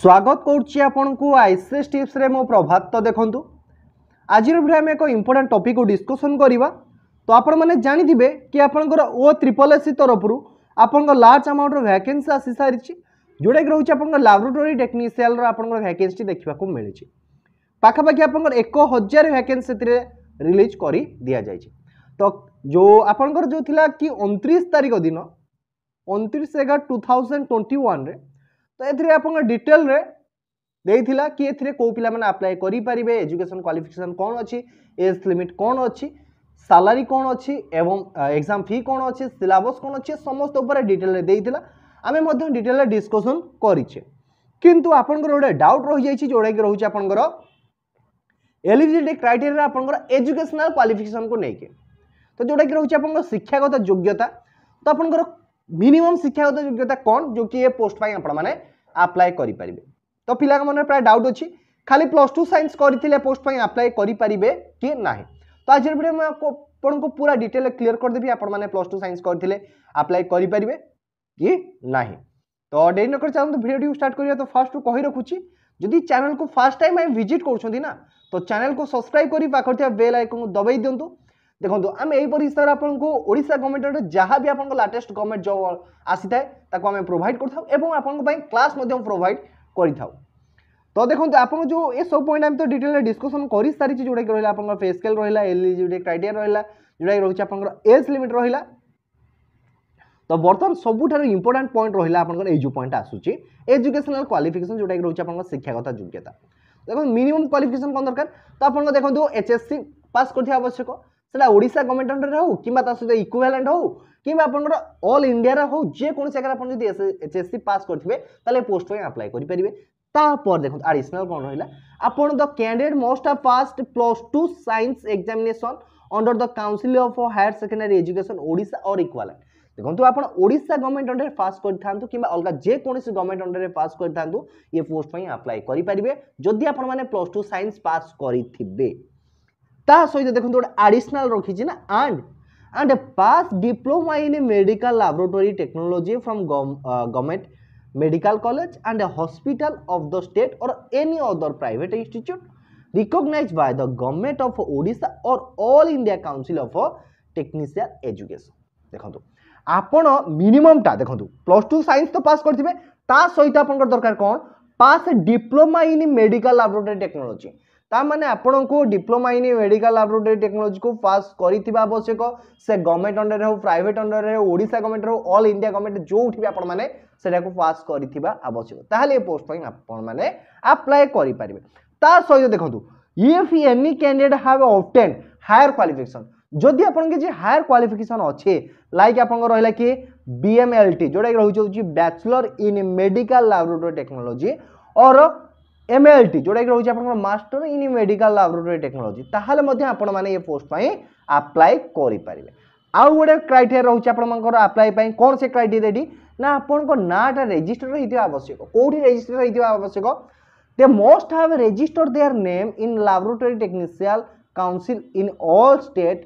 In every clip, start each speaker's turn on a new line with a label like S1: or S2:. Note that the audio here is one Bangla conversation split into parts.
S1: স্বাগত করছি আপনার আইসিএস টিপসে মো প্রভাত তো দেখুন আজির ভিডিও আমি এক ইম্পর্টাট টপিক ডিসকসন করা তো আপনার মানে জাঁথে কি আপনার ও ত্রিপল এসি তরফর আপনার লার্জ আমাউন্টর ভ্যাকেন্সি আসি সারিছি যেটা কি রয়েছে আপনার ল্যাবরেটোরি টেকনিসিয়াল আপনার ভ্যাকেন্সি দেখা মিছে পাখাপাখি আপনার এক হাজার ভ্যাকেন্সি এতে রিলিজ করে দিয়া যাই তো যে আপনার যে কি অনত্রিশ তারিখ দিন অনত্রিশ এগার টু থাউজেন্ড টোয়েন্টি ওয়ান্রে ତ ଏଥିରେ ଆପଣଙ୍କ ଡିଟେଲରେ ଦେଇଥିଲା କି ଏଥିରେ କେଉଁ ପିଲାମାନେ ଆପ୍ଲାଏ କରିପାରିବେ ଏଜୁକେସନ୍ କ୍ୱାଲିଫିକେସନ୍ କ'ଣ ଅଛି ଏଜ୍ ଲିମିଟ୍ କ'ଣ ଅଛି ସାଲାରୀ କ'ଣ ଅଛି ଏବଂ ଏକ୍ଜାମ୍ ଫି କ'ଣ ଅଛି ସିଲାବସ୍ କ'ଣ ଅଛି ସମସ୍ତ ଉପରେ ଡିଟେଲରେ ଦେଇଥିଲା ଆମେ ମଧ୍ୟ ଡିଟେଲରେ ଡିସ୍କସନ୍ କରିଛେ କିନ୍ତୁ ଆପଣଙ୍କର ଗୋଟେ ଡାଉଟ୍ ରହିଯାଇଛି ଯେଉଁଟାକି ରହୁଛି ଆପଣଙ୍କର ଏଲିଜିବିଲିଟି କ୍ରାଇଟେରିଆରେ ଆପଣଙ୍କର ଏଜୁକେସନାଲ୍ କ୍ୱାଲିଫିକେସନ୍କୁ ନେଇକି ତ ଯେଉଁଟାକି ରହୁଛି ଆପଣଙ୍କର ଶିକ୍ଷାଗତ ଯୋଗ୍ୟତା ତ ଆପଣଙ୍କର मिनिमम शिक्षागत योग्यता कौन जो कि ये पोस्ट आप्लाय करें तो पिला मन प्राय डाउट अच्छी खाली प्लस टू सैंस करते पोस्ट आप्लाय करेंगे कि ना तो आज मुझे पूरा डिटेल क्लीयर करदेवि आपने प्लस टू सैंस करते आप्लाय करें कि ना तो डेरी नक चाहते भिडियो स्टार्ट कर तो फास्ट रू कही रखुच्छी जदि चेल को फास्ट टाइम आई भिज करना तो चैनल को सब्सक्राइब कर बेल आइकन को दबाई दिंतु ଦେଖନ୍ତୁ ଆମେ ଏହିପରି ହିସାବରେ ଆପଣଙ୍କୁ ଓଡ଼ିଶା ଗଭର୍ଣ୍ଣମେଣ୍ଟର ଯାହା ବି ଆପଣଙ୍କ ଲାଟେଷ୍ଟ ଗଭର୍ଣ୍ଣମେଣ୍ଟ ଜବ୍ ଆସିଥାଏ ତାକୁ ଆମେ ପ୍ରୋଭାଇଡ଼ କରିଥାଉ ଏବଂ ଆପଣଙ୍କ ପାଇଁ କ୍ଲାସ୍ ମଧ୍ୟ ପ୍ରୋଭାଇଡ଼ କରିଥାଉ ତ ଦେଖନ୍ତୁ ଆପଣ ଯେଉଁ ଏସବୁ ପଏଣ୍ଟ ଆମେ ତ ଡିଟେଲରେ ଡିସ୍କସନ୍ କରିସାରିଛି ଯେଉଁଟାକି ରହିଲା ଆପଣଙ୍କର ଫେ ସ୍କେଲ୍ ରହିଲା ଏଲିଜିବିଲିଟି କ୍ରାଇଟେରିଆ ରହିଲା ଯେଉଁଟାକି ରହୁଛି ଆପଣଙ୍କର ଏଜ୍ ଲିମିଟ୍ ରହିଲା ତ ବର୍ତ୍ତମାନ ସବୁଠାରୁ ଇମ୍ପୋର୍ଟାଣ୍ଟ ପଏଣ୍ଟ ରହିଲା ଆପଣଙ୍କର ଏଇ ଯେଉଁ ପଏଣ୍ଟ ଆସୁଛି ଏଜୁକେସନାଲ୍ କ୍ୱାଲିଫିକେସନ୍ ଯେଉଁଟାକି ରହୁଛି ଆପଣଙ୍କର ଶିକ୍ଷାଗତ যোগ্যতা দেখুন মিনিমম কোয়ালিফিকেশন কোন দরকার তো আপনার দেখুন এচএসসি পাস করতে আবশ্যক সেটা ওড়িশা গভর্নমেন্ট অন্ডরে হোক কিংবা তা সহ ইকুভ্যালেন্ট হোক কিংবা আপনার অল ইন্ডিয়ার হোক যেকোন জায়গায় আপনার যদি এসএসসি পাস করবে তাহলে পোস্ট পাই আপ্লাই করে পারবে তাপরে দেখুন আডিশনাল কোণ রহিলা আপন the candidate must have passed plus two science examination under the council of higher secondary education Odisha or equivalent দেখুন আপনার ওড়িশা গভর্নমেন্ট অন্ডরে পাস করে থাকে কিংবা অলগা যেকোন গভর্নমেন্ট অন্ডরে পাস করে থাকে ইয়ে পোস্ট পাই আপ্লাই করে যদি আপনার প্লস টু সাইন্স পাস করে ତା ସହିତ ଦେଖନ୍ତୁ ଗୋଟେ ଆଡ଼ିସନାଲ୍ ରଖିଛି ନା and and pass diploma in medical laboratory technology from government medical college and a hospital of the state or any other private institute recognized by the government of odisha or all india council of technician education দেখন্তু আপন মিনিমমটা দেখন্তু প্লাস 2 সায়েন্স তো পাস सहित आप दरकार कौन pass diploma in medical laboratory technology ତାମାନେ ଆପଣଙ୍କୁ ଡିପ୍ଲୋମା ଇନ୍ ମେଡ଼ିକାଲ ଲାବୋରେଟୋରୀ ଟେକ୍ନୋଲୋଜିକୁ ପାସ୍ କରିଥିବା ଆବଶ୍ୟକ ସେ ଗଭର୍ଣ୍ଣମେଣ୍ଟ ଅଣ୍ଡରରେ ହେଉ ପ୍ରାଇଭେଟ୍ ଅଣ୍ଡରରେ ହେଉ ଓଡ଼ିଶା ଗଭର୍ଣ୍ଣମେଣ୍ଟ ହେଉ ଅଲ୍ ଇଣ୍ଡିଆ ଗଭର୍ଣ୍ଣମେଣ୍ଟ ଯେଉଁଠି ବି ଆପଣମାନେ ସେଟାକୁ ପାସ୍ କରିଥିବା ଆବଶ୍ୟକ ତାହେଲେ ଏ ପୋଷ୍ଟ ପାଇଁ ଆପଣମାନେ ଆପ୍ଲାଏ କରିପାରିବେ ତା ସହିତ ଦେଖନ୍ତୁ if any candidate have obtain higher qualification যদি আপনার কিছু হায়ার কোয়ালিফিকেসন অছে লাইক আপনার রহলা কি বিএমএলটি যেটা কি রয়েছে bachelor in medical laboratory technology or MLT যেটা রয়েছে আপনার master in medical laboratory technology তাহলে আপনার মানে এ পোস্ট পাই আপ্লাই করে পারে আউ গোটে ক্রাইটেরিয়া রয়েছে আপনার আপ্লাই পাই কোণ সে ক্রাইটেরিয়াটি না আপনার নাটা রেজিষ্টর হয়ে আবশ্যক কোটি রেজিষ্টর হয়ে আবশ্যক they must have register their name in laboratory technician council in all state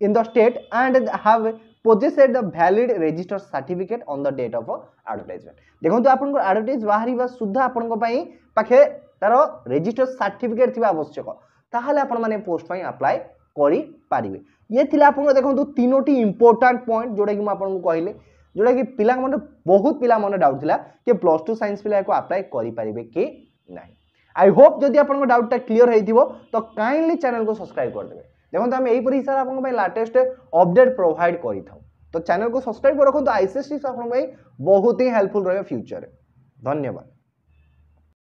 S1: in the state and have possessed the valid register certificate on the date of advertisement ଦେଖନ୍ତୁ ଆପଣଙ୍କର ଆଡଭର୍ଟାଇଜ୍ ବାହାରିବା ସୁଦ୍ଧା ଆପଣଙ୍କ ପାଇଁ ପାଖେ ତାର ରେଜିଷ୍ଟର ସାର୍ଟିଫିକେଟ୍ ଥିବା ଆବଶ୍ୟକ ତାହେଲେ ଆପଣମାନେ ପୋଷ୍ଟ ପାଇଁ ଆପ୍ଲାଏ କରିପାରିବେ ଇଏ ଥିଲା ଆପଣଙ୍କ ଦେଖନ୍ତୁ ତିନୋଟି ଇମ୍ପୋର୍ଟାଣ୍ଟ ପଏଣ୍ଟ ଯେଉଁଟାକି ମୁଁ ଆପଣଙ୍କୁ କହିଲି ଯେଉଁଟାକି ପିଲାମାନେ ବହୁତ ପିଲାମାନେ ଡାଉଟ୍ ଥିଲା କି ପ୍ଲସ୍ ଟୁ ସାଇନ୍ସ ପିଲା ଏହାକୁ ଆପ୍ଲାଏ କରିପାରିବେ କି ନାହିଁ ଆଇ ହୋପ୍ ଯଦି ଆପଣଙ୍କ ଡାଉଟ୍ଟା କ୍ଲିଅର୍ ହେଇଥିବ ତ କାଇଣ୍ଡଲି ଚ୍ୟାନେଲ୍କୁ ସବସ୍କ୍ରାଇବ୍ କରିଦେବେ देखो आम এইপরি স্যার আপনার লাটেস্ট অপডেট প্রোভাইড করে থাকি তো চ্যানেল को सब्सक्राइब कर रखु तो आईसीएसटी आप बहुत ही हेल्पफुल रहे फ्यूचर धन्यवाद